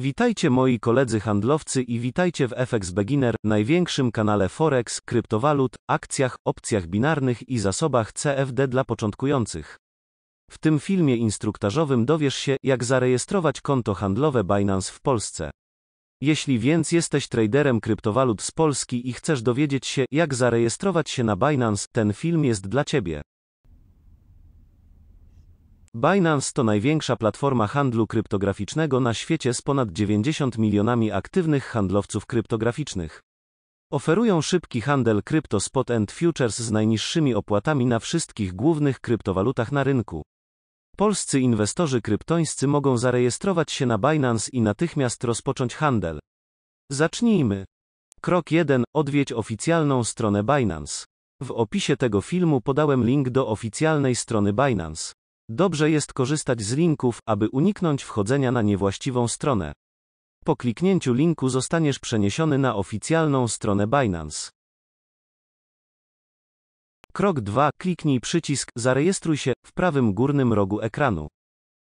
Witajcie moi koledzy handlowcy i witajcie w FX Beginner, największym kanale Forex, kryptowalut, akcjach, opcjach binarnych i zasobach CFD dla początkujących. W tym filmie instruktażowym dowiesz się, jak zarejestrować konto handlowe Binance w Polsce. Jeśli więc jesteś traderem kryptowalut z Polski i chcesz dowiedzieć się, jak zarejestrować się na Binance, ten film jest dla Ciebie. Binance to największa platforma handlu kryptograficznego na świecie z ponad 90 milionami aktywnych handlowców kryptograficznych. Oferują szybki handel krypto spot and futures z najniższymi opłatami na wszystkich głównych kryptowalutach na rynku. Polscy inwestorzy kryptońscy mogą zarejestrować się na Binance i natychmiast rozpocząć handel. Zacznijmy. Krok 1. Odwiedź oficjalną stronę Binance. W opisie tego filmu podałem link do oficjalnej strony Binance. Dobrze jest korzystać z linków, aby uniknąć wchodzenia na niewłaściwą stronę. Po kliknięciu linku zostaniesz przeniesiony na oficjalną stronę Binance. Krok 2. Kliknij przycisk Zarejestruj się w prawym górnym rogu ekranu.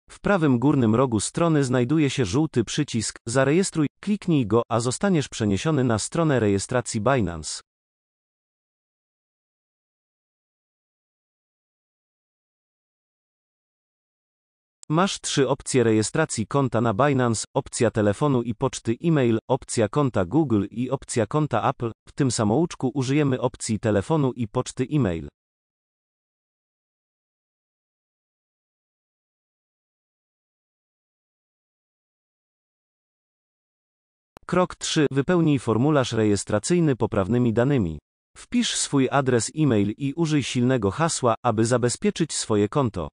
W prawym górnym rogu strony znajduje się żółty przycisk Zarejestruj. Kliknij go, a zostaniesz przeniesiony na stronę rejestracji Binance. Masz trzy opcje rejestracji konta na Binance, opcja telefonu i poczty e-mail, opcja konta Google i opcja konta Apple. W tym samouczku użyjemy opcji telefonu i poczty e-mail. Krok 3. Wypełnij formularz rejestracyjny poprawnymi danymi. Wpisz swój adres e-mail i użyj silnego hasła, aby zabezpieczyć swoje konto.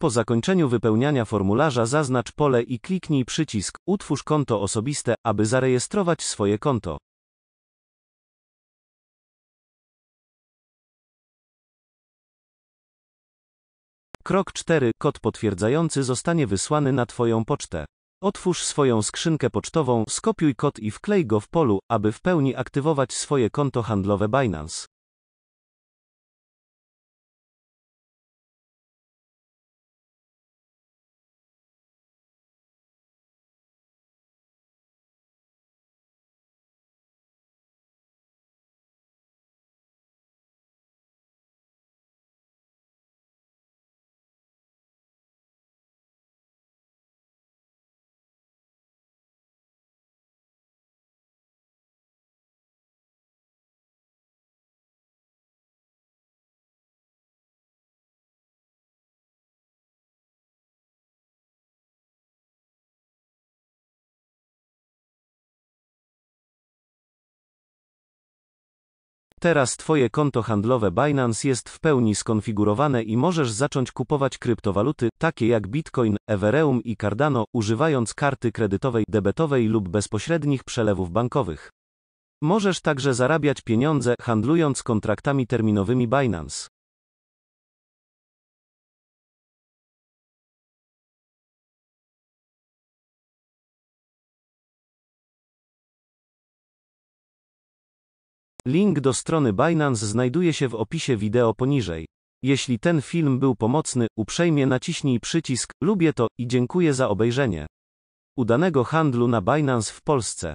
Po zakończeniu wypełniania formularza zaznacz pole i kliknij przycisk Utwórz konto osobiste, aby zarejestrować swoje konto. Krok 4. Kod potwierdzający zostanie wysłany na Twoją pocztę. Otwórz swoją skrzynkę pocztową, skopiuj kod i wklej go w polu, aby w pełni aktywować swoje konto handlowe Binance. Teraz Twoje konto handlowe Binance jest w pełni skonfigurowane i możesz zacząć kupować kryptowaluty, takie jak Bitcoin, Ethereum i Cardano, używając karty kredytowej, debetowej lub bezpośrednich przelewów bankowych. Możesz także zarabiać pieniądze, handlując kontraktami terminowymi Binance. Link do strony Binance znajduje się w opisie wideo poniżej. Jeśli ten film był pomocny, uprzejmie naciśnij przycisk lubię to i dziękuję za obejrzenie. Udanego handlu na Binance w Polsce.